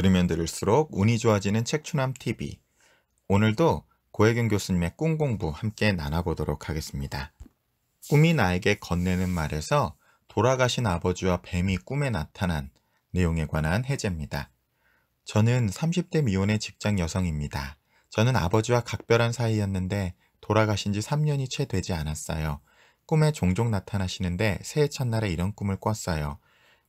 들으면 들을수록 운이 좋아지는 책추남 TV. 오늘도 고혜균 교수님의 꿈 공부 함께 나눠보도록 하겠습니다. 꿈이 나에게 건네는 말에서 돌아가신 아버지와 뱀이 꿈에 나타난 내용에 관한 해제입니다. 저는 30대 미혼의 직장 여성입니다. 저는 아버지와 각별한 사이였는데 돌아가신 지 3년이 채 되지 않았어요. 꿈에 종종 나타나시는데 새해 첫날에 이런 꿈을 꿨어요.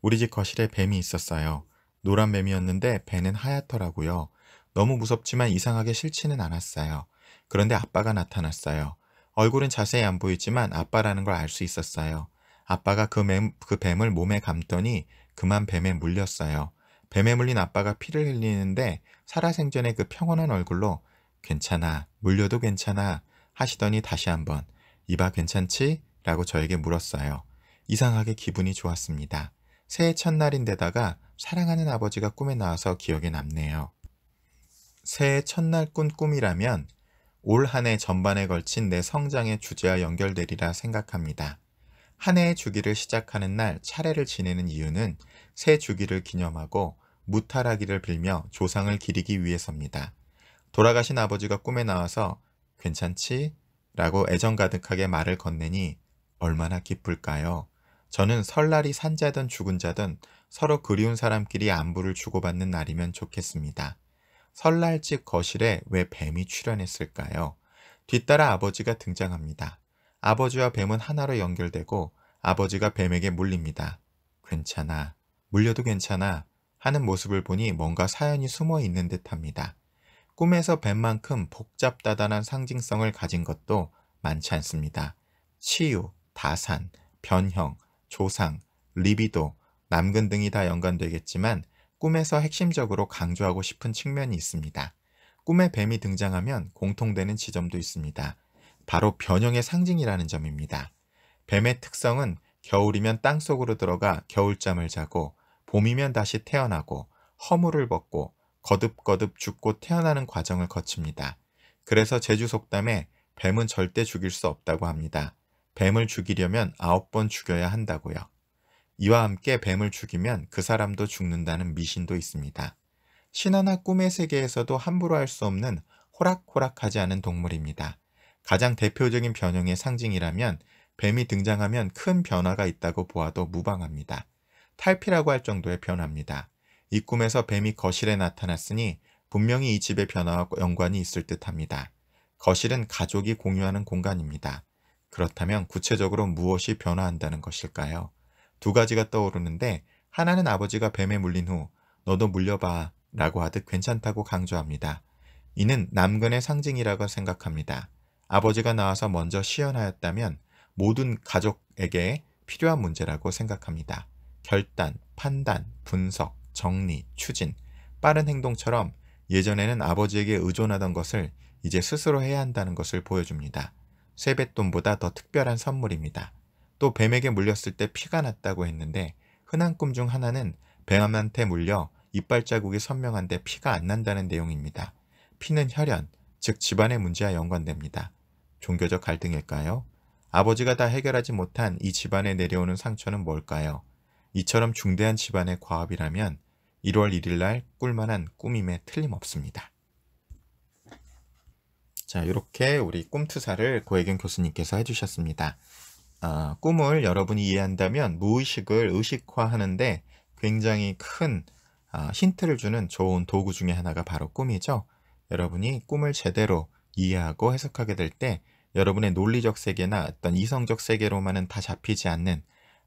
우리 집 거실에 뱀이 있었어요. 노란 뱀이었는데 배는 하얗더라고요. 너무 무섭지만 이상하게 싫지는 않았어요. 그런데 아빠가 나타났어요. 얼굴은 자세히 안 보이지만 아빠라는 걸 알 수 있었어요. 아빠가 그, 맴, 그 뱀을 몸에 감더니 그만 뱀에 물렸어요. 뱀에 물린 아빠가 피를 흘리는데 살아생전의 그 평온한 얼굴로 괜찮아, 물려도 괜찮아 하시더니 다시 한번 이봐 괜찮지? 라고 저에게 물었어요. 이상하게 기분이 좋았습니다. 새해 첫날인데다가 사랑하는 아버지가 꿈에 나와서 기억에 남네요. 새해 첫날 꾼 꿈이라면 올 한 해 전반에 걸친 내 성장의 주제와 연결되리라 생각합니다. 한 해의 주기를 시작하는 날 차례를 지내는 이유는 새 주기를 기념하고 무탈하기를 빌며 조상을 기리기 위해서입니다. 돌아가신 아버지가 꿈에 나와서 괜찮지? 라고 애정 가득하게 말을 건네니 얼마나 기쁠까요? 저는 설날이 산자든 죽은자든 서로 그리운 사람끼리 안부를 주고받는 날이면 좋겠습니다. 설날집 거실에 왜 뱀이 출연했을까요? 뒤따라 아버지가 등장합니다. 아버지와 뱀은 하나로 연결되고 아버지가 뱀에게 물립니다. 괜찮아. 물려도 괜찮아. 하는 모습을 보니 뭔가 사연이 숨어 있는 듯 합니다. 꿈에서 뱀만큼 복잡다단한 상징성을 가진 것도 많지 않습니다. 치유, 다산, 변형, 조상, 리비도, 남근 등이 다 연관되겠지만 꿈에서 핵심적으로 강조하고 싶은 측면이 있습니다. 꿈에 뱀이 등장하면 공통되는 지점도 있습니다. 바로 변형의 상징이라는 점입니다. 뱀의 특성은 겨울이면 땅속으로 들어가 겨울잠을 자고 봄이면 다시 태어나고 허물을 벗고 거듭거듭 죽고 태어나는 과정을 거칩니다. 그래서 제주 속담에 뱀은 절대 죽일 수 없다고 합니다. 뱀을 죽이려면 아홉 번 죽여야 한다고요. 이와 함께 뱀을 죽이면 그 사람도 죽는다는 미신도 있습니다. 신화나 꿈의 세계에서도 함부로 할 수 없는 호락호락하지 않은 동물입니다. 가장 대표적인 변형의 상징이라면 뱀이 등장하면 큰 변화가 있다고 보아도 무방합니다. 탈피라고 할 정도의 변화입니다. 이 꿈에서 뱀이 거실에 나타났으니 분명히 이 집의 변화와 연관이 있을 듯합니다. 거실은 가족이 공유하는 공간입니다. 그렇다면 구체적으로 무엇이 변화한다는 것일까요? 두 가지가 떠오르는데 하나는 아버지가 뱀에 물린 후 너도 물려봐 라고 하듯 괜찮다고 강조합니다. 이는 남근의 상징이라고 생각합니다. 아버지가 나와서 먼저 시연하였다면 모든 가족에게 필요한 문제라고 생각합니다. 결단, 판단, 분석, 정리, 추진, 빠른 행동처럼 예전에는 아버지에게 의존하던 것을 이제 스스로 해야 한다는 것을 보여줍니다. 세뱃돈보다 더 특별한 선물입니다. 또 뱀에게 물렸을 때 피가 났다고 했는데 흔한 꿈 중 하나는 뱀한테 물려 이빨 자국이 선명한데 피가 안 난다는 내용입니다. 피는 혈연, 즉 집안의 문제와 연관됩니다. 종교적 갈등일까요? 아버지가 다 해결하지 못한 이 집안에 내려오는 상처는 뭘까요? 이처럼 중대한 집안의 과업이라면 1월 1일 날 꿀만한 꿈임에 틀림없습니다. 자, 이렇게 우리 꿈투사를 고혜경 교수님께서 해주셨습니다. 아, 꿈을 여러분이 이해한다면 무의식을 의식화하는데 굉장히 큰 아, 힌트를 주는 좋은 도구 중의 하나가 바로 꿈이죠. 여러분이 꿈을 제대로 이해하고 해석하게 될 때 여러분의 논리적 세계나 어떤 이성적 세계로만은 다 잡히지 않는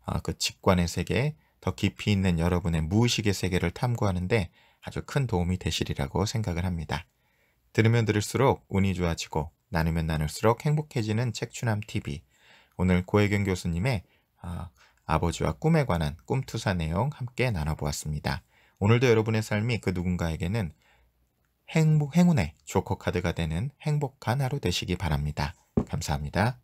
아, 그 직관의 세계, 더 깊이 있는 여러분의 무의식의 세계를 탐구하는데 아주 큰 도움이 되시리라고 생각을 합니다. 들으면 들을수록 운이 좋아지고 나누면 나눌수록 행복해지는 책추남 TV. 오늘 고혜경 교수님의 아, 아버지와 꿈에 관한 꿈투사 내용 함께 나눠보았습니다. 오늘도 여러분의 삶이 그 누군가에게는 행복, 행운의 조커 카드가 되는 행복한 하루 되시기 바랍니다. 감사합니다.